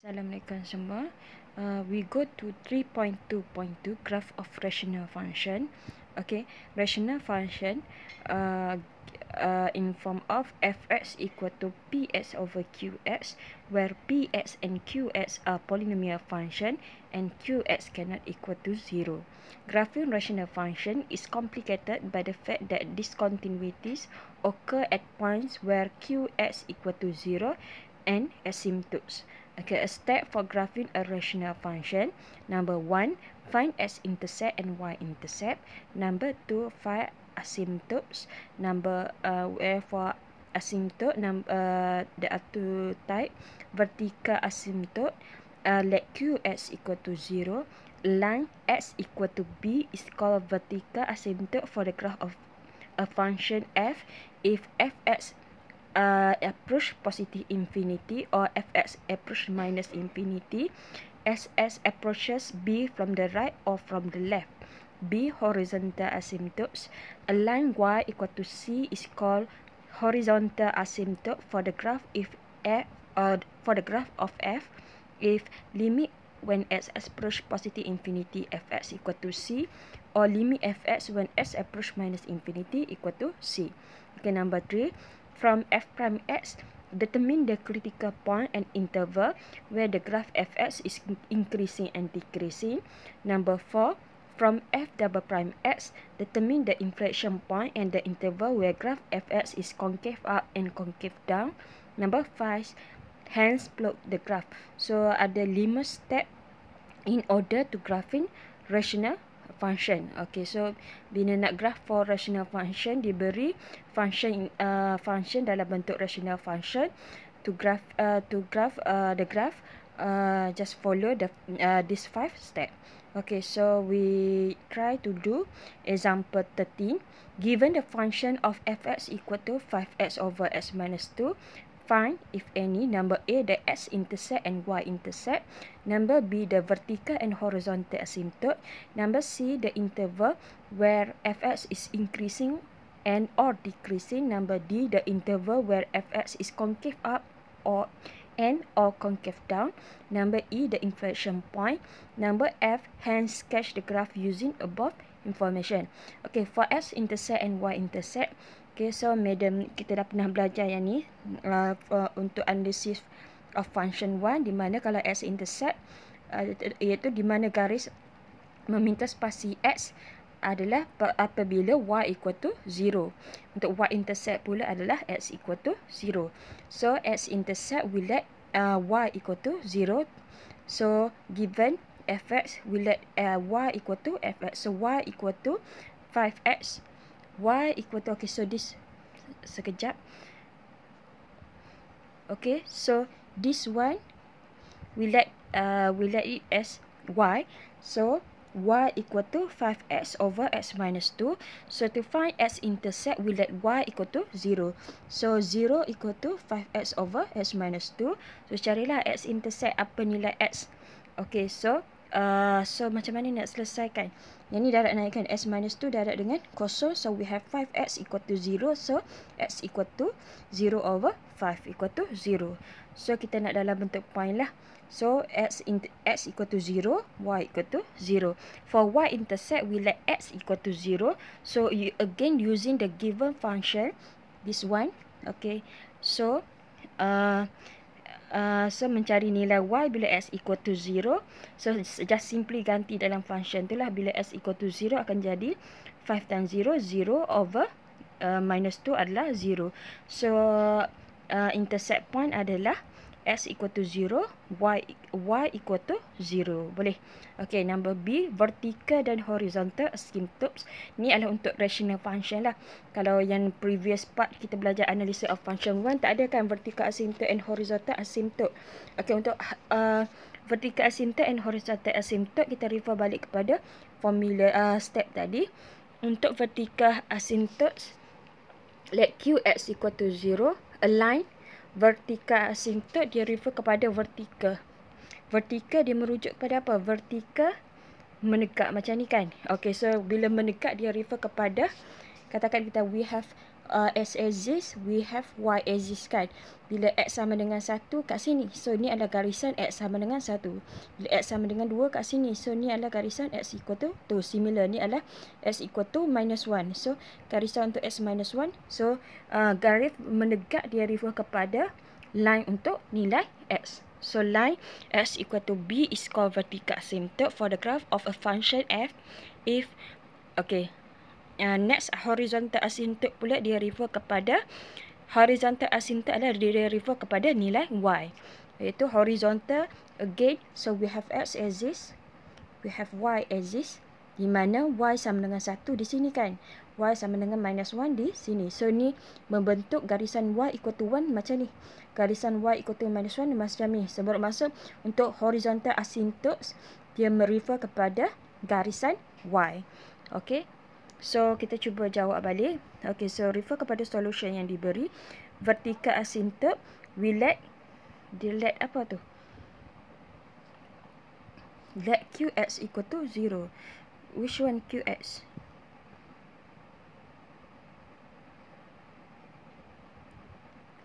Assalamualaikum semua. Uh, we go to 3.2.2 graph of rational function. Okay, rational function uh, uh, in form of fx equal to px over qx where px and qx are polynomial function and qx cannot equal to zero. Graphing rational function is complicated by the fact that discontinuities occur at points where qx equal to zero and asymptotes. Okay, a step for graphing a rational function. Number one, find x-intercept and y-intercept. Number two, find asymptotes. Number uh, where for asymptote, number uh, there are two type. Vertical asymptote. Uh, let q x equal to zero. Lang x equal to b is called vertical asymptote for the graph of a function f if f x uh, approach positive infinity or fx approach minus infinity s approaches B from the right or from the left. B horizontal asymptotes. A line y equal to C is called horizontal asymptote for the graph if f or uh, for the graph of f if limit when x approaches positive infinity fx equal to C or limit fx when x approaches minus infinity equal to C. Okay, number three from f prime x determine the critical point and interval where the graph fx is increasing and decreasing number 4 from f double prime x determine the inflection point and the interval where graph fx is concave up and concave down number 5 hence plot the graph so ada 5 step in order to graphing rational function. Okay, so bila nak graf for rational function, diberi beri function uh, function dalam bentuk rational function to graph uh, to graph uh, the graph uh, just follow the uh, this five step. Okay, so we try to do example 13. Given the function of fx equal to 5x over x minus 2, find if any number A the x intercept and y intercept, number B the vertical and horizontal asymptote, number C the interval where fx is increasing and or decreasing, number D the interval where fx is concave up or and or concave down, number E the inflection point, number F hand sketch the graph using above information. Okay, for x intercept and y intercept, Okay, so madam kita dah pernah belajar yang ni uh, uh, untuk analysis of function 1 di mana kalau x intercept uh, iaitu di mana garis meminta spasi x adalah apabila y equal to 0. Untuk y intercept pula adalah x equal to 0. So x intercept will let uh, y equal to 0. So given fx will let uh, y equal to fx. So y equal to 5x y equal to, okay, so this, sekejap. Okay, so this one, we let, uh, we let it as y. So, y equal to 5x over x minus 2. So, to find x intercept, we let y equal to 0. So, 0 equal to 5x over x minus 2. So, carilah x intercept apa nilai x. Okay, so, Uh, so macam mana nak selesaikan? Yang ni darab naikkan S minus 2 darat dengan kosong. So we have 5X equal to 0. So X equal to 0 over 5 equal to 0. So kita nak dalam bentuk point lah. So X, in, X equal to 0, Y equal to 0. For Y intercept, we let X equal to 0. So you, again using the given function, this one. Okay. So, uh, Uh, so mencari nilai y bila x equal to 0 so just simply ganti dalam function tu lah bila x equal to 0 akan jadi 5 times 0 0 over uh, minus 2 adalah 0 so uh, intercept point adalah S equal to 0, Y e, y equal to 0. Boleh? Okay, number B, vertical dan horizontal skin Ni adalah untuk rational function lah. Kalau yang previous part kita belajar analysis of function 1, tak ada kan vertical asymptote and horizontal asymptote. Okay, untuk uh, vertical asymptote and horizontal asymptote, kita refer balik kepada formula uh, step tadi. Untuk vertical asymptote, let Q X equal to 0, align vertika asimptot dia refer kepada vertikal. Vertikal dia merujuk kepada apa? Vertikal menekak macam ni kan. Okay, so bila menekak dia refer kepada katakan kita we have uh, S exists, we have Y exists kan. Bila X sama dengan 1 kat sini. So, ni adalah garisan X sama dengan 1. Bila X sama dengan 2 kat sini. So, ni adalah garisan X equal to 2. Similar, ni adalah X equal to minus 1. So, garisan untuk X minus 1. So, uh, garis menegak dia refer kepada line untuk nilai X. So, line X equal to B is called vertical symmetric for the graph of a function F if... Okay, uh, next horizontal asintot pula dia refer kepada horizontal asintot adalah dia refer kepada nilai y iaitu horizontal again so we have x exists we have y exists di mana y sama dengan 1 di sini kan y sama dengan minus 1 di sini so ni membentuk garisan y equal to 1 macam ni garisan y equal to minus 1 macam ni sebab masa untuk horizontal asintot dia merefer kepada garisan y okey So, kita cuba jawab balik. Okay, so refer kepada solution yang diberi. Vertical asymptote. We let. Dia let apa tu? Let Qx equal to zero. Which one Qx?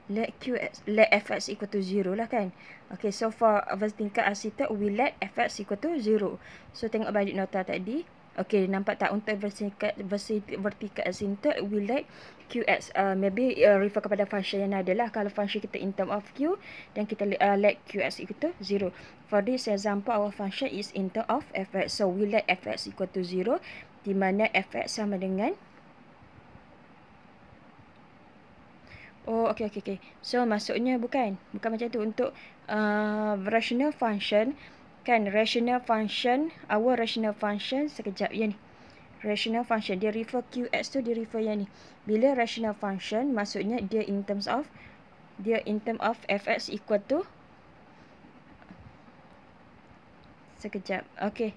Let Qx. Let Fx equal to 0 lah kan? Okay, so for vertical asymptote, we let Fx equal to 0. So, tengok balik nota tadi. Okay, nampak tak untuk versi versi vertikal asintot we like qx uh, maybe uh, refer kepada function yang adalah kalau function kita in term of q dan kita uh, let qx equal to 0 for this example our function is in term of fx so we let fx equal to 0 di mana fx sama dengan Oh, okay, okay, okay. So, maksudnya bukan. Bukan macam tu. Untuk uh, rational function, kan rational function, our rational function sekejap ya ni. Rational function dia refer QX tu dia refer yang ni. Bila rational function maksudnya dia in terms of dia in terms of FX equal to sekejap. Okey.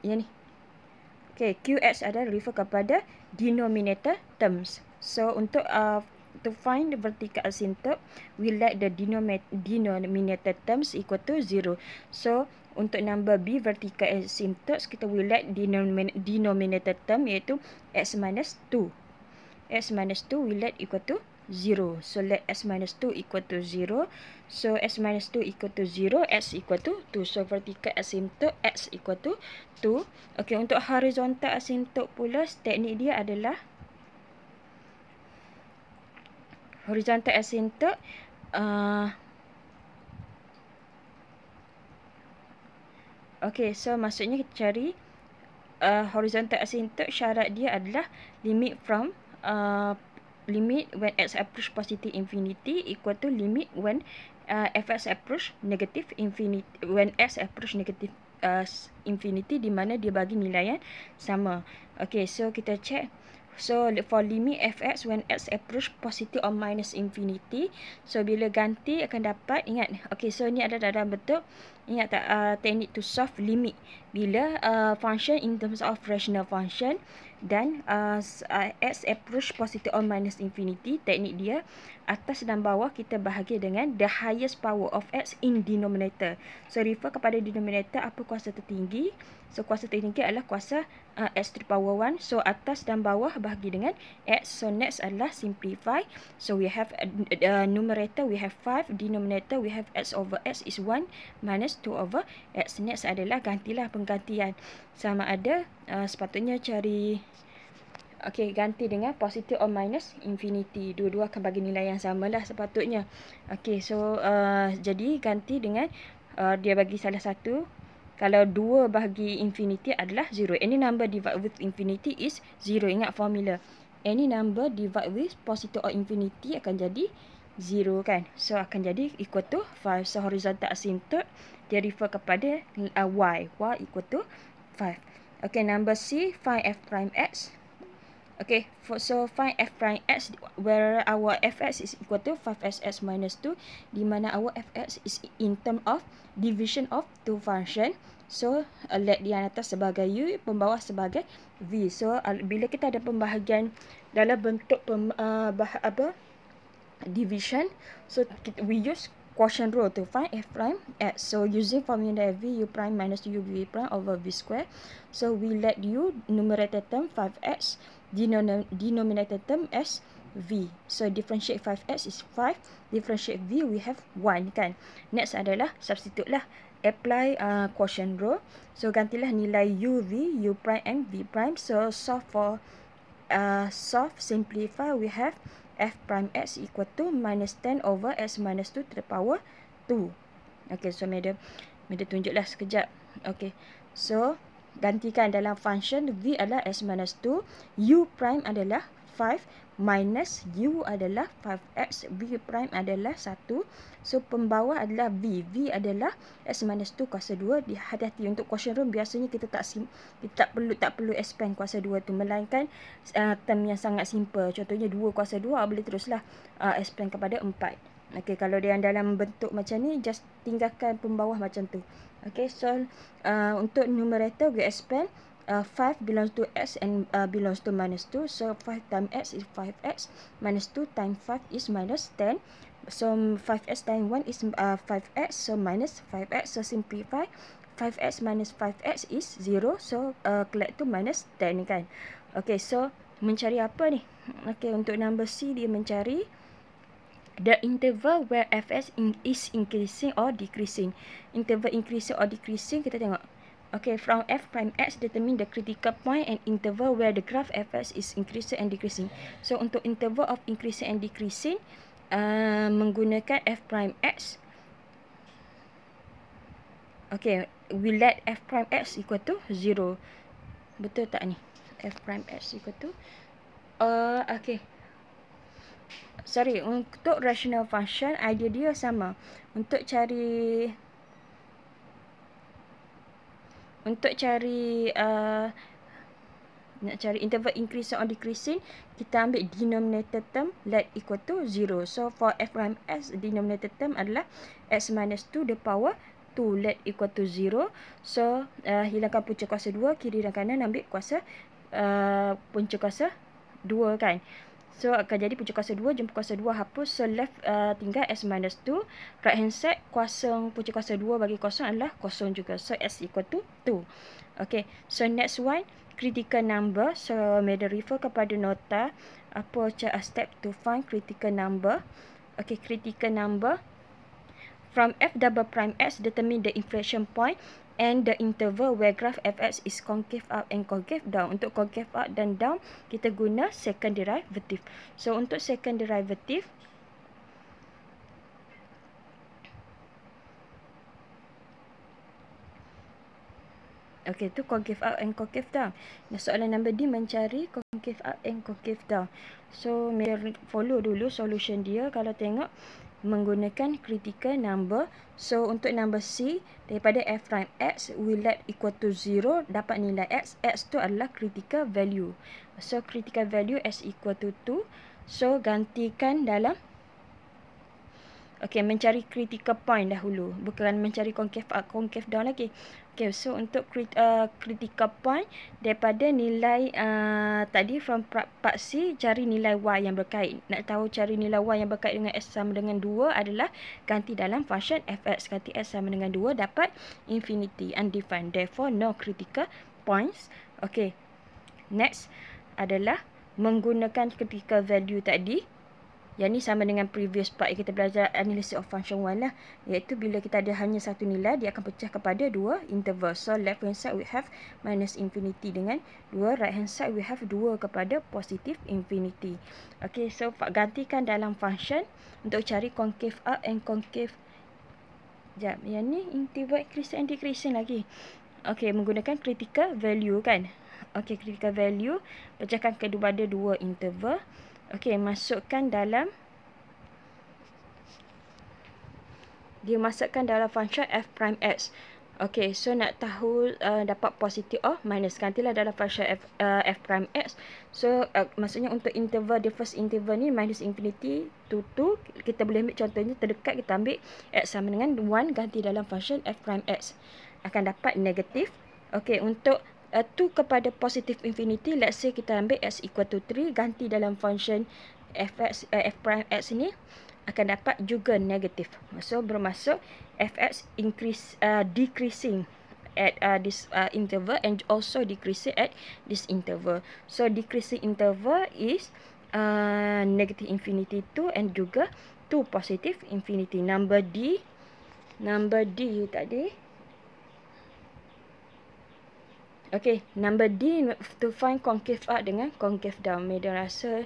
Ya ni. Okey, QX ada refer kepada denominator terms. So untuk uh, to find the vertical asymptote, we let the denominator terms equal to 0. So, untuk number B vertical asymptote, kita will let denominator term iaitu x minus 2. x minus 2, will let equal to 0. So, let x minus 2 equal to 0. So, x minus 2 equal to 0, x equal to 2. So, vertical asymptote, x equal to 2. Okay, untuk horizontal asymptote pula, teknik dia adalah horizontal asymptote uh, Okay, so maksudnya kita cari uh, horizontal asymptote syarat dia adalah limit from uh, limit when x approach positive infinity equal to limit when uh, fx approach negative infinity when x approach negative uh, infinity di mana dia bagi nilai yang sama. Okay, so kita check So for limit fx when x approach positive or minus infinity. So bila ganti akan dapat ingat. Okay so ni ada dalam bentuk. Ingat tak uh, teknik to solve limit. Bila uh, function in terms of rational function. Dan uh, uh, x approach positive or minus infinity. Teknik dia atas dan bawah kita bahagi dengan the highest power of x in denominator. So refer kepada denominator apa kuasa tertinggi. So kuasa tertinggi adalah kuasa uh, x to the power 1. So atas dan bawah bahagi dengan x. So next adalah simplify. So we have uh, uh, numerator we have 5. Denominator we have x over x is 1 minus 2 over x. Next adalah gantilah penggantian. Sama ada uh, sepatutnya cari... Okey, ganti dengan positif or minus infinity. Dua-dua akan bagi nilai yang sama lah sepatutnya. Okey, so uh, jadi ganti dengan uh, dia bagi salah satu. Kalau dua bahagi infinity adalah zero. Any number divided with infinity is zero Ingat formula. Any number divided with positive or infinity akan jadi zero kan. So akan jadi equal to 5. So horizontal asymptote dia refer kepada uh, y. y equal to 5. Okay, number C, find f prime x. Okay, for, so find f prime x where our f fx is equal to 5xx minus 2 di mana our f fx is in term of division of two function. So, uh, let di atas sebagai u, pembawah sebagai v. So, uh, bila kita ada pembahagian dalam bentuk pem, uh, bah, apa division, so kita, we use quotient rule to find f prime at so using formula v u prime minus u v prime over v square so we let u numerator term 5x denominator term as v so differentiate 5x is 5 differentiate v we have 1 kan next adalah substitute lah apply uh, quotient rule so gantilah nilai u v u prime and v prime so solve for uh, solve simplify we have f prime x equal to minus 10 over x minus 2 to the power 2. Okay, so media media tunjuklah sekejap. Okay, so gantikan dalam function v adalah x minus 2, u prime adalah 5 minus u adalah 5x v prime adalah 1 so pembawa adalah v v adalah x minus 2 kuasa 2 di hati-hati untuk question room biasanya kita tak sim, kita tak perlu tak perlu expand kuasa 2 tu melainkan uh, term yang sangat simple contohnya 2 kuasa 2 ah, boleh teruslah uh, expand kepada 4 Okay, kalau dia yang dalam bentuk macam ni, just tinggalkan pembawah macam tu. Okay, so uh, untuk numerator, we expand uh, 5 belongs to x and uh, belongs to minus 2. So 5 times x is 5x minus 2 times 5 is minus 10. So 5x times 1 is uh, 5x. So minus 5x. So simplify. 5x minus 5x is 0. So kelak uh, collect to minus 10 kan. Okay so mencari apa ni? Okay untuk number C dia mencari. The interval where fx in, is increasing or decreasing. Interval increasing or decreasing kita tengok. Okay, from f prime x determine the critical point and interval where the graph f x is increasing and decreasing. So untuk interval of increasing and decreasing uh, menggunakan f prime x. Okay, we let f prime x equal to 0. Betul tak ni? f prime x equal to uh, okay. Sorry, untuk rational function idea dia sama. Untuk cari untuk cari uh, nak cari interval increasing or decreasing kita ambil denominator term let equal to 0 so for f prime s denominator term adalah x minus 2 the power 2 let equal to 0 so uh, hilangkan punca kuasa 2 kiri dan kanan ambil kuasa uh, punca kuasa 2 kan So akan jadi pucuk kuasa 2 jumpa kuasa 2 hapus. So left uh, tinggal S minus 2. Right hand side kosong pucuk kuasa 2 bagi kosong adalah kosong juga. So S equal to 2. Okay. So next one. Critical number. So may the refer kepada nota. Apa cara uh, step to find critical number. Okay. Critical number. From F double prime X determine the inflection point and the interval where graph fx is concave up and concave down. Untuk concave up dan down, kita guna second derivative. So, untuk second derivative, Okay, tu concave up and concave down. Soalan number D mencari concave up and concave down. So, follow dulu solution dia. Kalau tengok, menggunakan critical number. So untuk number C daripada f prime x we let equal to 0 dapat nilai x. x tu adalah critical value. So critical value x equal to 2. So gantikan dalam Okay, mencari critical point dahulu. Bukan mencari concave up, concave down lagi. Okay. Okay, so untuk krit, uh, critical point daripada nilai uh, tadi from part C, cari nilai Y yang berkait. Nak tahu cari nilai Y yang berkait dengan s sama dengan 2 adalah ganti dalam function fx. Ganti s sama dengan 2 dapat infinity, undefined. Therefore, no critical points. Okay, next adalah menggunakan critical value tadi. Yang ni sama dengan previous part yang kita belajar analysis of function 1 lah. Iaitu bila kita ada hanya satu nilai, dia akan pecah kepada dua interval. So, left hand side we have minus infinity dengan dua. Right hand side we have dua kepada positif infinity. Okay, so gantikan dalam function untuk cari concave up and concave. Sekejap, yang ni interval increasing and decreasing lagi. Okay, menggunakan critical value kan. Okay, critical value. Pecahkan kepada dua interval. Okey, masukkan dalam dia masukkan dalam function f prime x. Okey, so nak tahu uh, dapat positif or oh, minus gantilah dalam function f uh, f prime x. So uh, maksudnya untuk interval the first interval ni minus infinity to 2 kita boleh ambil contohnya terdekat kita ambil x sama dengan 1 ganti dalam function f prime x akan dapat negatif. Okey, untuk uh, eh, 2 kepada positif infinity let's say kita ambil x equal to 3 ganti dalam function fx uh, eh, f prime x ni akan dapat juga negatif so bermaksud fx increase uh, decreasing at uh, this uh, interval and also decreasing at this interval so decreasing interval is uh, negative infinity 2 and juga 2 positive infinity number d number d tadi Okay, number D to find concave arc dengan concave down. Media rasa...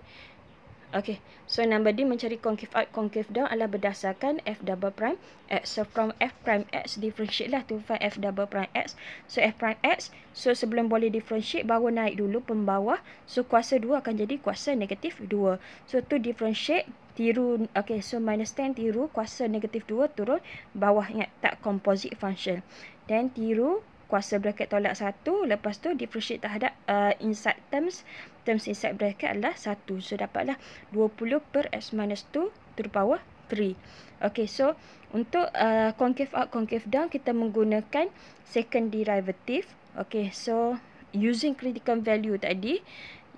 Okay, so number D mencari concave arc, concave down adalah berdasarkan F double prime X. So from F prime X, differentiate lah to find F double prime X. So F prime X, so sebelum boleh differentiate, baru naik dulu pembawah. So kuasa 2 akan jadi kuasa negatif 2. So tu differentiate, tiru, okay, so minus 10 tiru, kuasa negatif 2 turun bawah. Ingat tak, composite function. Then tiru, kuasa bracket tolak 1 lepas tu differentiate terhadap uh, inside terms terms inside bracket adalah 1 so dapatlah 20 per x minus 2 to the power 3 Okay, so untuk uh, concave up concave down kita menggunakan second derivative Okay, so using critical value tadi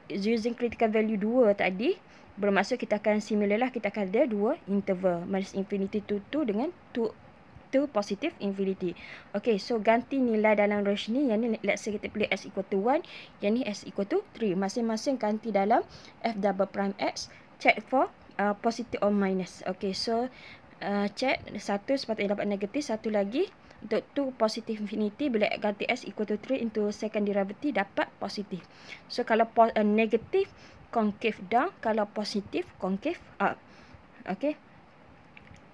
using critical value 2 tadi bermaksud kita akan similar lah kita akan ada 2 interval minus infinity to 2 dengan 2 to positive infinity. Okay, so ganti nilai dalam range ni. Yang ni let's say kita pilih S equal to 1. Yang ni S equal to 3. Masing-masing ganti dalam F double prime X. Check for uh, positive or minus. Okay, so uh, check. Satu sepatutnya dapat negatif. Satu lagi untuk 2 positive infinity. Bila ganti S equal to 3 into second derivative dapat positif. So, kalau po- uh, negatif concave down. Kalau positif concave up. Okay.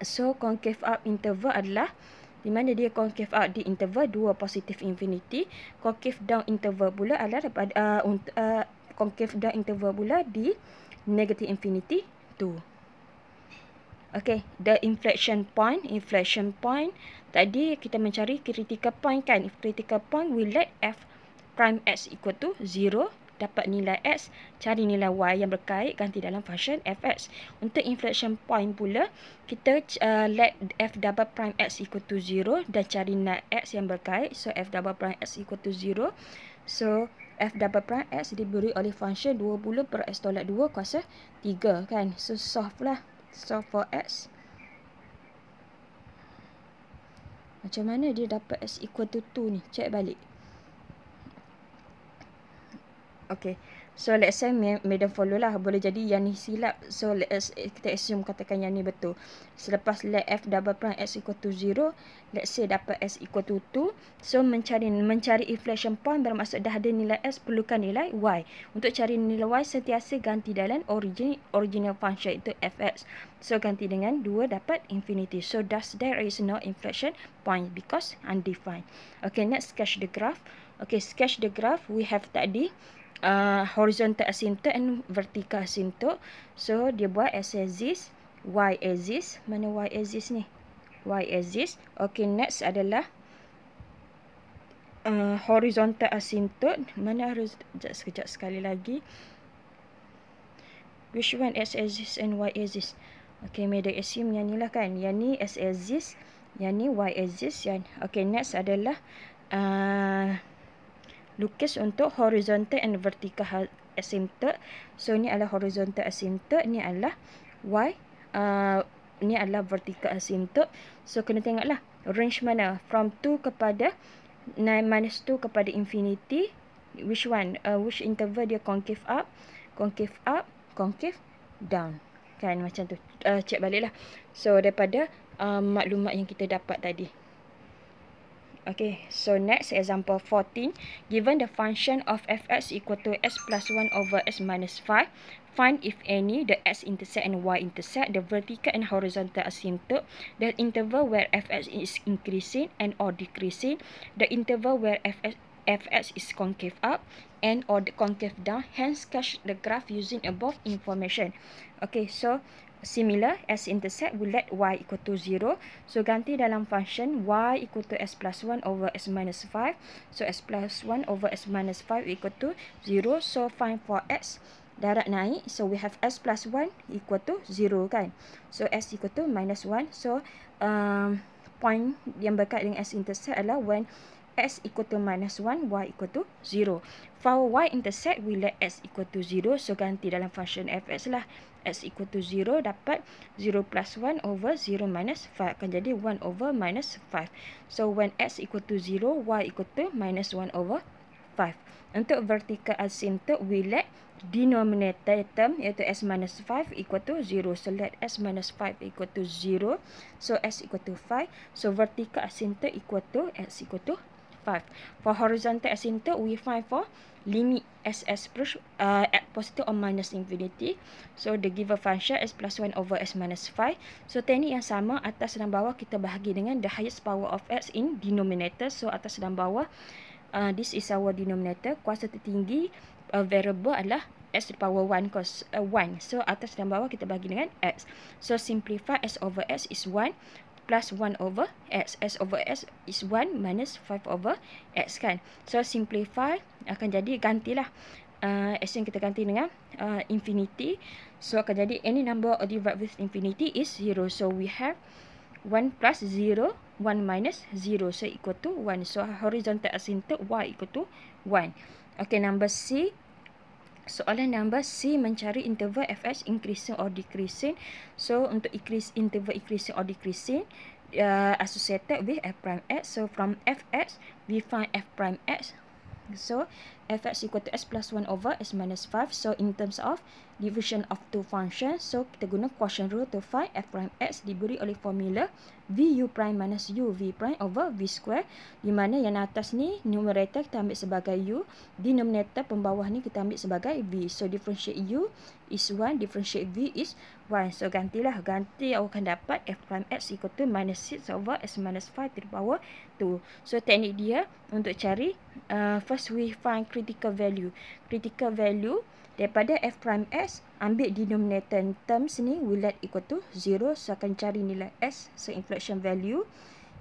So concave up interval adalah di mana dia concave up di interval 2 positif infinity, concave down interval pula adalah daripada uh, uh, concave down interval pula di negative infinity 2. Okay, the inflection point, inflection point tadi kita mencari critical point kan? If critical point we let f prime x equal to dapat nilai X, cari nilai Y yang berkait ganti dalam function fx. Untuk inflection point pula, kita uh, let f double prime x equal to 0 dan cari nilai X yang berkait. So, f double prime x equal to 0. So, f double prime x diberi oleh function 20 per x tolak 2 kuasa 3 kan. So, solve lah. Solve for x. Macam mana dia dapat x equal to 2 ni? Check balik. Okay. So let's say Madam follow lah. Boleh jadi yang ni silap. So let's, eh, kita assume katakan yang ni betul. Selepas let F double prime X equal to 0. Let's say dapat S equal to 2. So mencari mencari inflation point bermaksud dah ada nilai S perlukan nilai Y. Untuk cari nilai Y sentiasa ganti dalam origin, original function itu Fx. So ganti dengan 2 dapat infinity. So thus there is no inflation point because undefined. Okay next sketch the graph. Okay sketch the graph we have tadi uh, horizontal asymptote and vertical asymptote. So dia buat x axis, y axis. Mana y axis ni? Y axis. Okay, next adalah uh, horizontal asymptote. Mana harus sekejap, sekejap sekali lagi. Which one x axis and y axis? Okay, made the assume yang ni lah kan. Yang ni x axis, yang ni y axis. Yang... Okay, next adalah uh, lukis untuk horizontal and vertical asymptote. So ni adalah horizontal asymptote, ni adalah y, uh, ni adalah vertical asymptote. So kena tengoklah range mana from 2 kepada nine minus 2 kepada infinity which one uh, which interval dia concave up concave up concave down kan macam tu uh, check baliklah so daripada uh, maklumat yang kita dapat tadi Okay, so next example 14. Given the function of fx equal to x plus 1 over x minus 5, find if any the x-intercept and y-intercept, the vertical and horizontal asymptote, the interval where fx is increasing and or decreasing, the interval where fx, fx is concave up and or the concave down, hence sketch the graph using above information. Okay, so similar, s-intercept, we let y equal to 0. So, ganti dalam function y equal to s plus 1 over s minus 5. So, s plus 1 over s minus 5 equal to 0. So, find for x, darat naik. So, we have s plus 1 equal to 0 kan. So, s equal to minus 1. So, um, point yang berkait dengan s-intercept adalah when x equal to minus 1, y equal to 0. For y intercept, we let x equal to 0. So, ganti dalam function fx lah. x equal to 0 dapat 0 plus 1 over 0 minus 5. Akan jadi 1 over minus 5. So, when x equal to 0, y equal to minus 1 over 5. Untuk vertical asymptote, we let denominator term iaitu s minus 5 equal to 0. So, let s minus 5 equal to 0. So, s equal to 5. So, vertical asymptote equal to x equal to 0. 5. For horizontal asymptote, we find for limit s s plus uh, at positive or minus infinity. So, the given function s plus 1 over s minus 5. So, teknik yang sama atas dan bawah kita bahagi dengan the highest power of x in denominator. So, atas dan bawah, uh, this is our denominator. Kuasa tertinggi uh, variable adalah s to power 1 cos 1. Uh, so, atas dan bawah kita bagi dengan x. So, simplify s over x is 1 plus 1 over x. s over x is 1 minus 5 over x kan. So, simplify akan jadi gantilah. Uh, x yang kita ganti dengan uh, infinity. So, akan jadi any number or divide with infinity is 0. So, we have 1 plus 0, 1 minus 0. So, equal to 1. So, horizontal asymptote y equal to 1. Okay, number C. Soalan number C mencari interval fx increasing or decreasing. So untuk increase interval increasing or decreasing uh, associated with f prime x. So from fx we find f prime x. So fx equal to x plus 1 over x minus 5. So in terms of division of two functions. So, kita guna quotient rule to find f prime x diberi oleh formula v u prime minus u v prime over v square. Di mana yang atas ni, numerator kita ambil sebagai u. Denominator pembawah ni kita ambil sebagai v. So, differentiate u is 1, differentiate v is 1. So, gantilah. Ganti, awak akan dapat f prime x equal to minus 6 over x minus 5 to the power 2. So, teknik dia untuk cari, uh, first we find critical value. Critical value, Daripada f prime s, ambil denominator terms ni, we let equal to 0. So, akan cari nilai s, so inflection value,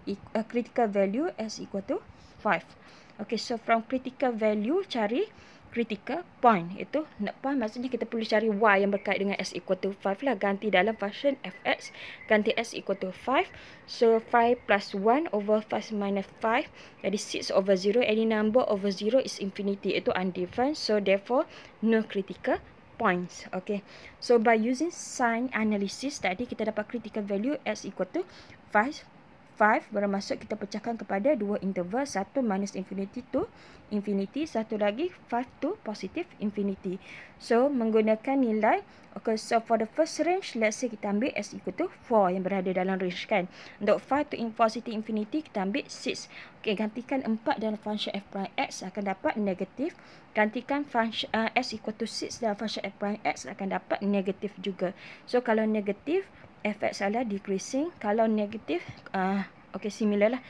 uh, critical value s equal to 5. Okay, so from critical value, cari critical point iaitu nak point maksudnya kita perlu cari y yang berkait dengan s equal to 5 lah ganti dalam fashion fx ganti s equal to 5 so 5 plus 1 over 5 minus 5 jadi 6 over 0 any number over 0 is infinity iaitu undefined so therefore no critical points okay so by using sign analysis tadi kita dapat critical value s equal to 5 5 bermaksud kita pecahkan kepada dua interval 1 minus infinity to infinity satu lagi 5 to positive infinity so menggunakan nilai okay so for the first range let's say kita ambil s equal to 4 yang berada dalam range kan untuk 5 to positive infinity kita ambil 6 okay gantikan 4 dalam function f prime x akan dapat negatif gantikan function uh, s equal to 6 dalam function f prime x akan dapat negatif juga so kalau negatif fx adalah decreasing kalau negatif uh, ah, okay similar lah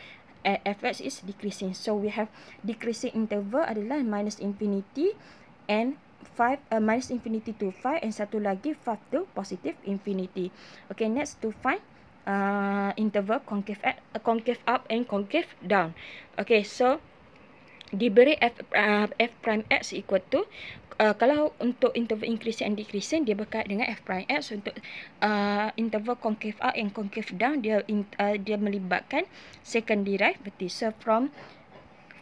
e- fx is decreasing so we have decreasing interval adalah minus infinity and 5 uh, minus infinity to 5 and satu lagi 5 to positive infinity okay next to find uh, interval concave at, uh, concave up and concave down okay so diberi f, uh, f prime x equal to uh, kalau untuk interval increase and decrease dia berkait dengan f prime x so, untuk uh, interval concave up and concave down dia in, uh, dia melibatkan second derivative so from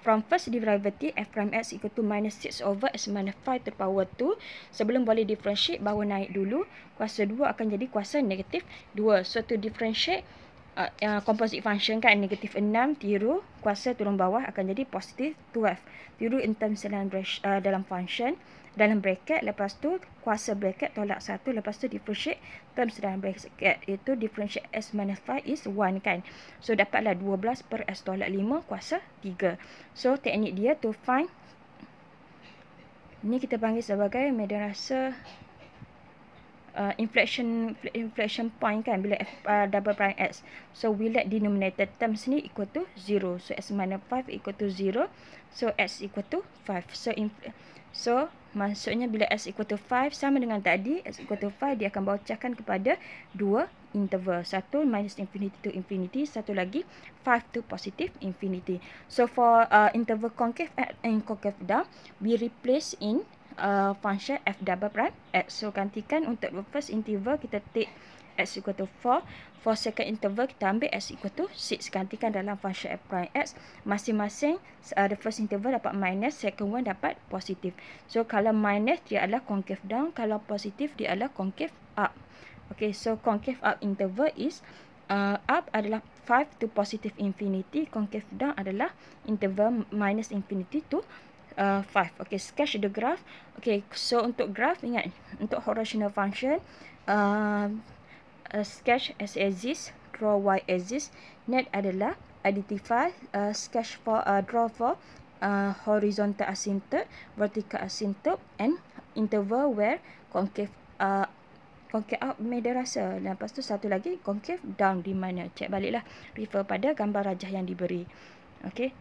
from first derivative f prime x equal to minus 6 over x minus 5 to the power 2 sebelum boleh differentiate bawa naik dulu kuasa 2 akan jadi kuasa negatif 2 so to differentiate Uh, uh, composite function kan negatif 6 tiru kuasa turun bawah akan jadi positif 12 tiru in terms dalam, uh, dalam function dalam bracket lepas tu kuasa bracket tolak 1 lepas tu differentiate terms dalam bracket itu differentiate s minus 5 is 1 kan so dapatlah 12 per s tolak 5 kuasa 3 so teknik dia to find ni kita panggil sebagai median rasa Uh, inflection inflection point kan bila f, uh, double prime x so we let denominator terms ni equal to 0 so s minus 5 equal to 0 so x equal to 5 so inf- so Maksudnya bila S equal to 5 sama dengan tadi S equal to 5 dia akan bocahkan kepada dua interval Satu minus infinity to infinity Satu lagi 5 to positive infinity So for uh, interval concave and concave down We replace in uh, function f double prime X. So gantikan untuk first interval kita take x equal to 4. For second interval, kita ambil x equal to 6. Gantikan dalam function f prime x. Masing-masing, uh, the first interval dapat minus, second one dapat positif. So, kalau minus, dia adalah concave down. Kalau positif, dia adalah concave up. Okay, so concave up interval is uh, up adalah 5 to positive infinity. Concave down adalah interval minus infinity to Uh, Okay, sketch the graph. Okay, so untuk graph, ingat, untuk horizontal function, uh, uh, sketch as exists, draw y exists. Net adalah identify uh, sketch for uh, draw for uh, horizontal asymptote, vertical asymptote and interval where concave uh, concave up media rasa. Dan lepas tu satu lagi concave down di mana. Check baliklah. Refer pada gambar rajah yang diberi. Okay.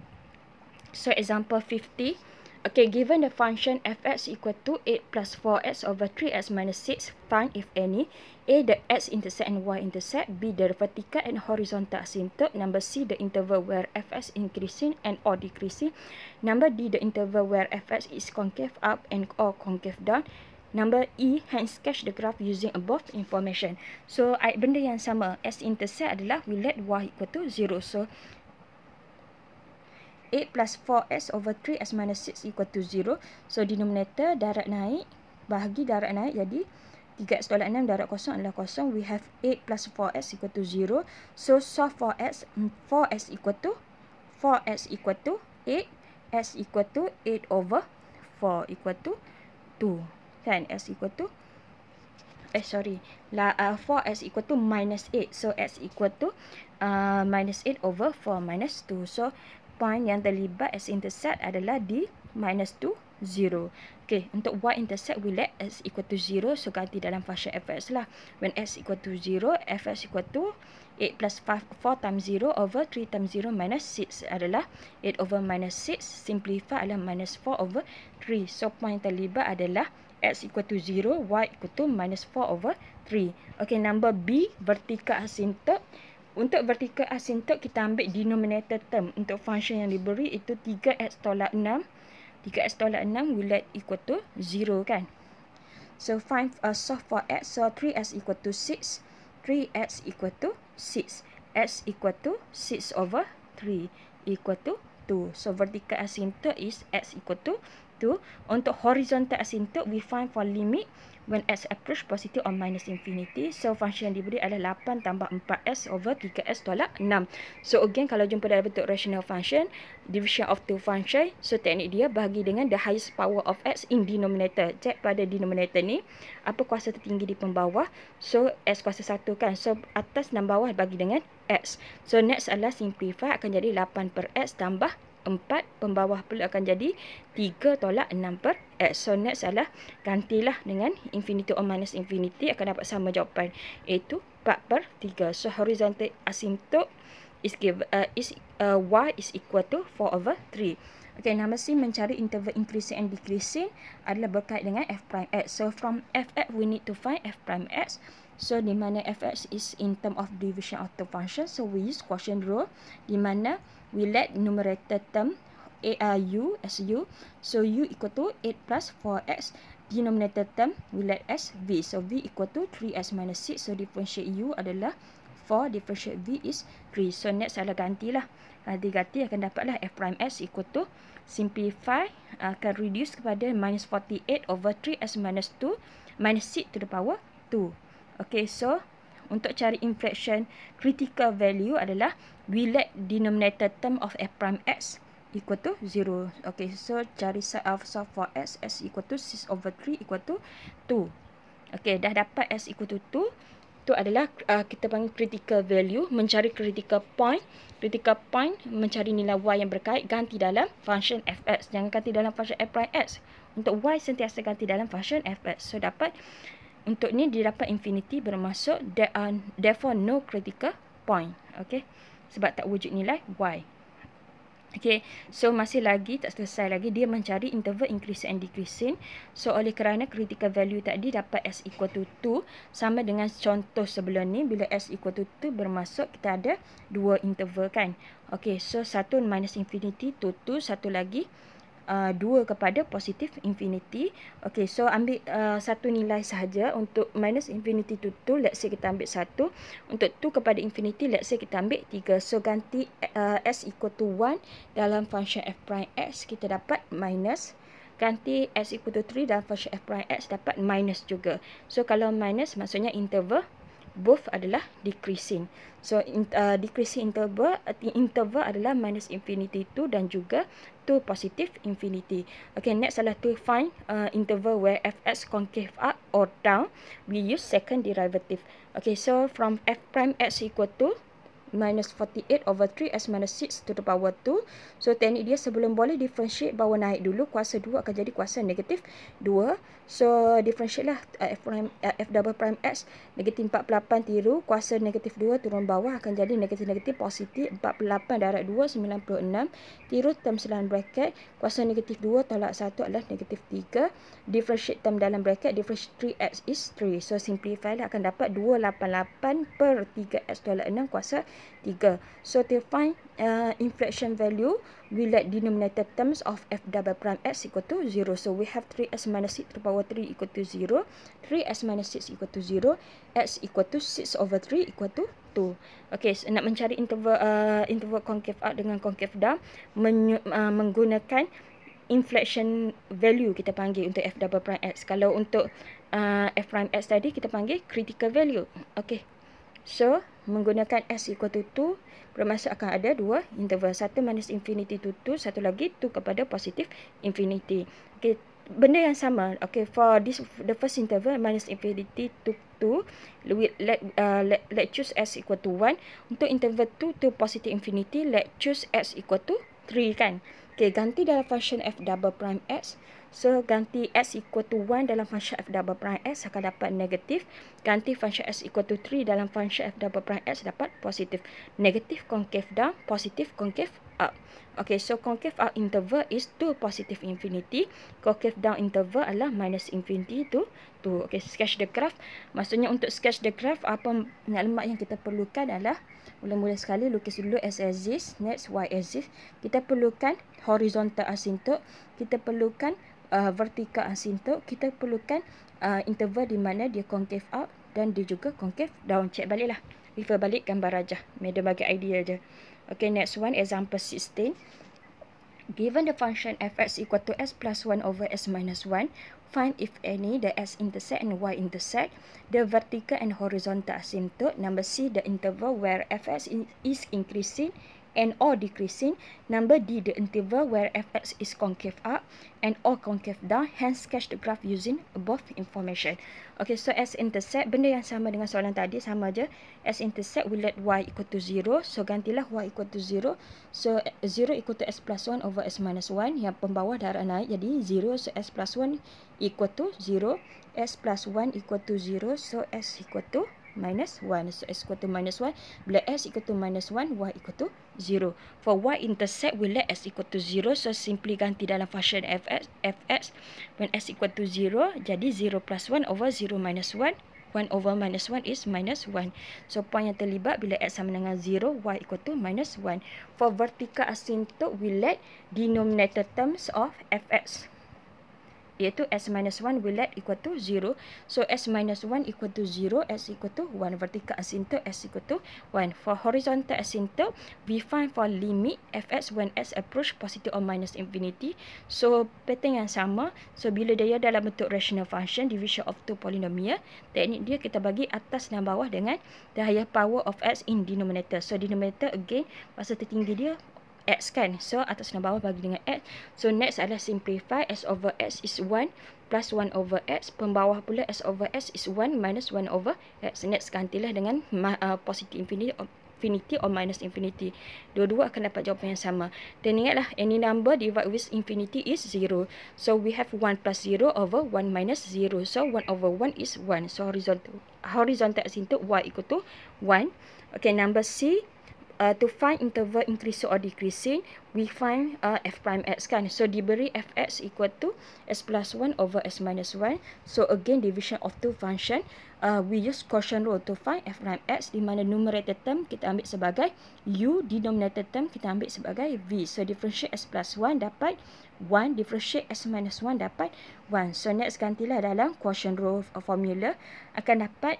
So example 50. Okay, given the function fx equal to 8 plus 4x over 3x minus 6, find if any, A the x intercept and y intercept B the vertical and horizontal asymptote number C the interval where fx increasing and or decreasing number D the interval where fx is concave up and or concave down number E hand sketch the graph using above information so I benda yang sama x intercept adalah we let y equal to 0 so 8 plus 4s over 3s minus 6 equal to 0 so denominator darat naik bahagi darat naik jadi 3x tolak 6 darab kosong adalah kosong. We have 8 plus 4x equal to 0. So, solve 4x. 4x equal to 4x equal to 8. S equal to 8 over 4 equal to 2. Kan? S equal to Eh, sorry. La, uh, 4x equal to minus 8. So, x equal to uh, minus 8 over 4 minus 2. So, point yang terlibat x-intercept adalah di minus 2, 0. Okay, untuk y-intercept, we let x equal to 0. So, ganti dalam fashion fx lah. When x equal to 0, fx equal to 8 plus 5, 4 times 0 over 3 times 0 minus 6 adalah 8 over minus 6. Simplify adalah minus 4 over 3. So, point yang terlibat adalah x equal to 0, y equal to minus 4 over 3. Okay, number B, vertikal asintot. Untuk vertikal asintot, kita ambil denominator term. Untuk function yang diberi, itu 3x tolak 6 3x tolak 6 will let equal to 0 kan. So find a uh, solve for x so 3x equal to 6. 3x equal to 6. x equal to 6 over 3 equal to 2. So vertical asymptote is x equal to 2. Untuk horizontal asymptote we find for limit when s approach positive or minus infinity. So, function diberi adalah 8 tambah 4 s over 3 s tolak 6. So, again, kalau jumpa dalam bentuk rational function, division of two function, so teknik dia bagi dengan the highest power of x in denominator. Check pada denominator ni, apa kuasa tertinggi di pembawah. So, s kuasa satu kan. So, atas dan bawah bagi dengan x. So, next adalah simplify akan jadi 8 per x tambah 6. 4 pembawah pula akan jadi 3 tolak 6 per X. So next adalah gantilah dengan infinity or minus infinity akan dapat sama jawapan iaitu 4 per 3. So horizontal asymptote is give, uh, is uh, y is equal to 4 over 3. Okay, nama C mencari interval increasing and decreasing adalah berkait dengan f prime x. So from f x we need to find f prime x. So di mana fx is in term of division of the function. So we use quotient rule di mana we let numerator term a, uh, u as u. So u equal to 8 plus 4x. Denominator term we let as v. So v equal to 3x minus 6. So differentiate u adalah 4. Differentiate v is 3. So next adalah gantilah. Ganti lah. ah, ganti akan dapatlah f prime s equal to simplify ah, akan reduce kepada minus 48 over 3 as minus 2 minus 6 to the power 2. Okay, so untuk cari inflection critical value adalah we let denominator term of f prime x equal to 0. Okay, so cari set alpha for x, s equal to 6 over 3 equal to 2. Okay, dah dapat s equal to 2. Itu adalah uh, kita panggil critical value, mencari critical point. Critical point mencari nilai y yang berkait ganti dalam function fx. Jangan ganti dalam function f prime x. Untuk y sentiasa ganti dalam function fx. So, dapat untuk ni dia dapat infinity bermaksud there are therefore no critical point okey sebab tak wujud nilai y okay? so masih lagi tak selesai lagi dia mencari interval increase and decrease so oleh kerana critical value tadi dapat s equal to 2 sama dengan contoh sebelum ni bila s equal to 2 bermaksud kita ada dua interval kan Okay, so satu minus infinity to 2 satu lagi 2 uh, kepada positif infinity. Okay, so ambil uh, satu nilai sahaja untuk minus infinity to 2, let's say kita ambil 1. Untuk 2 kepada infinity, let's say kita ambil 3. So, ganti uh, s equal to 1 dalam function f prime x, kita dapat minus. Ganti s equal to 3 dalam function f prime x, dapat minus juga. So, kalau minus maksudnya interval both adalah decreasing. So, uh, decreasing interval, uh, interval adalah minus infinity 2 dan juga 2 positive infinity. Okay, next adalah to find uh, interval where fx concave up or down. We use second derivative. Okay, so from f prime x equal to minus 48 over 3 as minus 6 to the power 2. So teknik dia sebelum boleh differentiate bawah naik dulu kuasa 2 akan jadi kuasa negatif 2. So differentiate lah uh, f, prime, uh, f double prime x negatif 48 tiru kuasa negatif 2 turun bawah akan jadi negatif-negatif positif 48 darat 2 96 tiru term dalam bracket kuasa negatif 2 tolak 1 adalah negatif 3. Differentiate term dalam bracket differentiate 3x is 3. So simplify lah akan dapat 288 per 3x tolak 6 kuasa 3. So to find uh, inflection value, we let denominator terms of f double prime x equal to 0. So we have 3x minus 6 to the power 3 equal to 0. 3x minus 6 equal to 0. x equal to 6 over 3 equal to 2. Okay, so nak mencari interval, uh, interval concave up dengan concave down men, uh, menggunakan inflection value kita panggil untuk f double prime x. Kalau untuk uh, f prime x tadi kita panggil critical value. Okay. So, menggunakan S equal to 2, bermaksud akan ada dua interval. Satu minus infinity to 2, satu lagi 2 kepada positif infinity. Okay, benda yang sama. Okay, for this, the first interval, minus infinity to 2, let, uh, let, let choose S equal to 1. Untuk interval 2 to positif infinity, let choose S equal to 3 kan. Okay, ganti dalam function f double prime x. So ganti x equal to 1 dalam function f double prime x akan dapat negatif. Ganti function x equal to 3 dalam function f double prime x dapat positif. Negatif concave down, positif concave up. Okay, so concave up interval is 2 positive infinity. Concave down interval adalah minus infinity tu. tu. Okay, sketch the graph. Maksudnya untuk sketch the graph, apa lemak yang kita perlukan adalah Mula-mula sekali lukis dulu x axis, next y axis. Kita perlukan horizontal asintot. Kita perlukan uh, vertikal asintot kita perlukan uh, interval di mana dia concave up dan dia juga concave down check baliklah refer balik gambar raja medium bagi idea je okey next one example 16 Given the function fx equal to s plus 1 over s minus 1, find if any the s-intercept and y-intercept, the vertical and horizontal asymptote, number c, the interval where fx is increasing and or decreasing. Number D, the interval where fx is concave up and or concave down. Hence, sketch the graph using both information. Okay, so as intercept, benda yang sama dengan soalan tadi, sama aja. As intercept, we let y equal to 0. So, gantilah y equal to 0. So, 0 equal to s plus 1 over s minus 1. Yang pembawah darah naik. Jadi, 0. So, s plus 1 equal to 0. s plus 1 equal to 0. So, s equal to 0 minus 1. So, x equal to minus 1. Bila x equal to minus 1, y equal to 0. For y intercept, we let x equal to 0. So, simply ganti dalam function fx. fx when x equal to 0, jadi 0 plus 1 over 0 minus 1. 1 over minus 1 is minus 1. So, point yang terlibat, bila x sama dengan 0, y equal to minus 1. For vertical asymptote, we let denominator terms of fx iaitu S minus 1 will let equal to 0. So, S minus 1 equal to 0, S equal to 1. Vertical asymptote, S equal to 1. For horizontal asymptote, we find for limit Fx when S approach positive or minus infinity. So, pattern yang sama. So, bila dia dalam bentuk rational function, division of two polynomial, teknik dia kita bagi atas dan bawah dengan the higher power of s in denominator. So, denominator again, masa tertinggi dia, x kan. So atas dan bawah bagi dengan x. So next adalah simplify s over x is 1 plus 1 over x. Pembawah pula s over x is 1 minus 1 over x. Next gantilah dengan uh, positive infinity infinity or minus infinity. Dua-dua akan dapat jawapan yang sama. Dan ingatlah, any number divided with infinity is 0. So, we have 1 plus 0 over 1 minus 0. So, 1 over 1 is 1. So, horizontal, horizontal asintot y equal to 1. Okay, number C, uh, to find interval increasing or decreasing, we find uh, f prime x kan. So, diberi fx equal to s plus 1 over s minus 1. So, again, division of two function. Uh, we use quotient rule to find f prime x di mana numerator term kita ambil sebagai u, denominator term kita ambil sebagai v. So, differentiate s plus 1 dapat 1, differentiate s minus 1 dapat 1. So, next gantilah dalam quotient rule formula. Akan dapat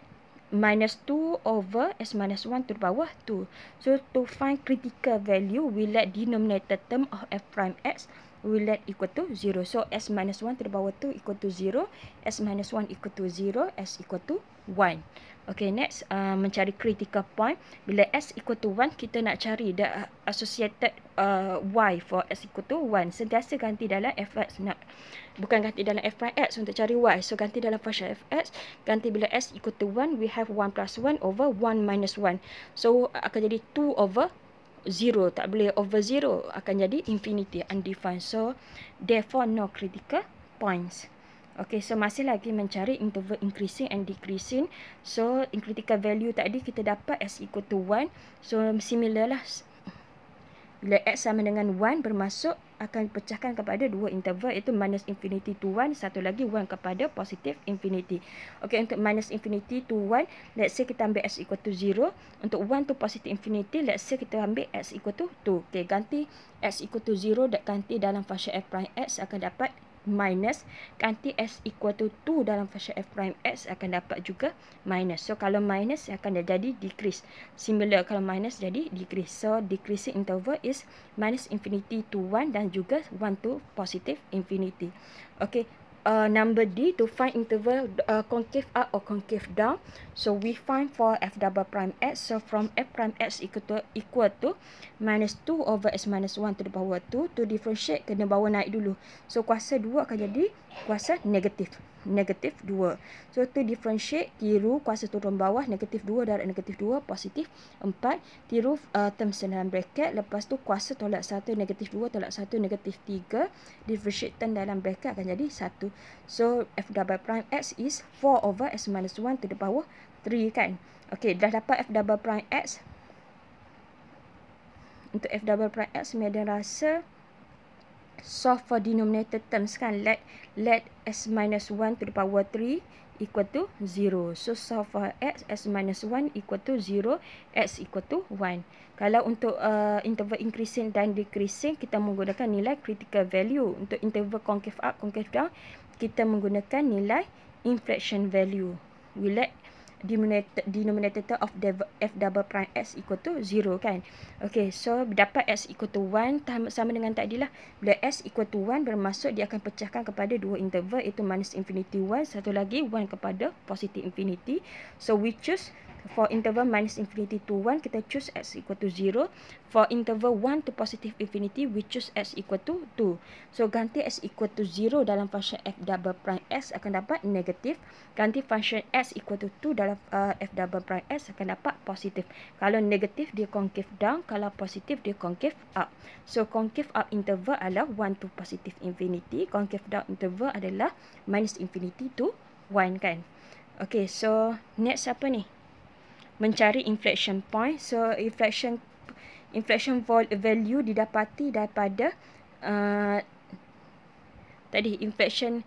minus 2 over s minus 1 to the power 2. So to find critical value, we let denominator term of f prime x we let equal to 0. So s minus 1 to the power 2 equal to 0, s minus 1 equal to 0, s equal to 1. Okay, next uh, mencari critical point. Bila S equal to 1, kita nak cari the uh, associated uh, Y for S equal to 1. Sentiasa ganti dalam Fx. Nak, bukan ganti dalam F prime X untuk cari Y. So, ganti dalam function Fx. Ganti bila S equal to 1, we have 1 plus 1 over 1 minus 1. So, akan jadi 2 over 0. Tak boleh over 0. Akan jadi infinity, undefined. So, therefore, no critical points. Okay, so masih lagi mencari interval increasing and decreasing. So, in critical value tadi kita dapat S equal to 1. So, similar lah. Bila X sama dengan 1 bermasuk akan pecahkan kepada dua interval iaitu minus infinity to 1. Satu lagi 1 kepada positif infinity. Okay, untuk minus infinity to 1, let's say kita ambil S equal to 0. Untuk 1 to positif infinity, let's say kita ambil X equal to 2. Okay, ganti X equal to 0 ganti dalam fasha F prime X akan dapat 0 minus ganti s equal to 2 dalam fasha f prime x akan dapat juga minus. So kalau minus akan jadi decrease. Similar kalau minus jadi decrease. So decreasing interval is minus infinity to 1 dan juga 1 to positive infinity. Okay. Uh, number D to find interval uh, concave up or concave down. So we find for f double prime x. So from f prime x equal to, equal to minus 2 over x minus 1 to the power 2. To differentiate, kena bawa naik dulu. So kuasa 2 akan jadi kuasa negatif negatif 2. So tu differentiate tiru kuasa turun bawah negatif 2 darab negatif 2 positif 4 tiru uh, term senaran bracket lepas tu kuasa tolak 1 negatif 2 tolak 1 negatif 3 differentiate term dalam bracket akan jadi 1. So f double prime x is 4 over x minus 1 to the power 3 kan. Okay dah dapat f double prime x. Untuk f double prime x media rasa solve for denominator terms kan let let s minus 1 to the power 3 equal to 0 so solve for x s minus 1 equal to 0 x equal to 1 kalau untuk uh, interval increasing dan decreasing kita menggunakan nilai critical value untuk interval concave up concave down kita menggunakan nilai inflection value we let denominator, denominator tu of f double prime x equal to 0 kan. Okay, so dapat x equal to 1 sama dengan tadi lah. Bila x equal to 1 bermaksud dia akan pecahkan kepada dua interval iaitu minus infinity 1. Satu lagi 1 kepada positive infinity. So, we choose For interval minus infinity to 1, kita choose x equal to 0. For interval 1 to positive infinity, we choose x equal to 2. So, ganti x equal to 0 dalam function f double prime x akan dapat negatif. Ganti function x equal to 2 dalam uh, f double prime x akan dapat positif. Kalau negatif, dia concave down. Kalau positif, dia concave up. So, concave up interval adalah 1 to positive infinity. Concave down interval adalah minus infinity to 1 kan. Okay, so next apa ni? mencari inflection point. So inflection inflection value didapati daripada uh, tadi inflection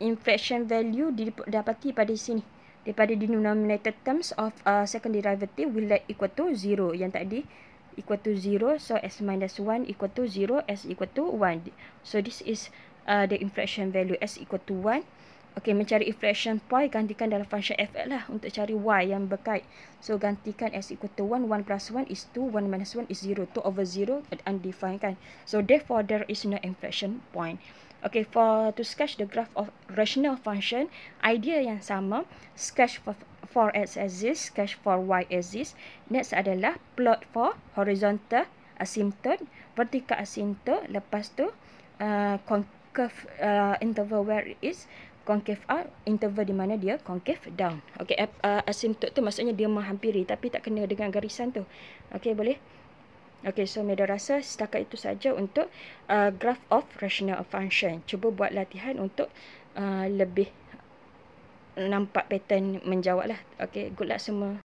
inflection value didapati pada sini daripada denominator terms of uh, second derivative will let equal to 0 yang tadi equal to 0 so s minus 1 equal to 0 s equal to 1 so this is uh, the inflection value s equal to 1 Okay, mencari inflection point, gantikan dalam function fx lah untuk cari y yang berkait. So, gantikan x equal to 1, 1 plus 1 is 2, 1 minus 1 is 0, 2 over 0 and undefined kan. So, therefore, there is no inflection point. Okay, for to sketch the graph of rational function, idea yang sama, sketch for, for x exists, sketch for y exists. Next adalah plot for horizontal asymptote, vertical asymptote, lepas tu uh, concave uh, interval where it is, concave up interval di mana dia concave down okey uh, ah, asimtot tu maksudnya dia menghampiri tapi tak kena dengan garisan tu okey boleh okey so meda rasa setakat itu saja untuk uh, graph of rational function cuba buat latihan untuk uh, lebih nampak pattern menjawablah okey good luck semua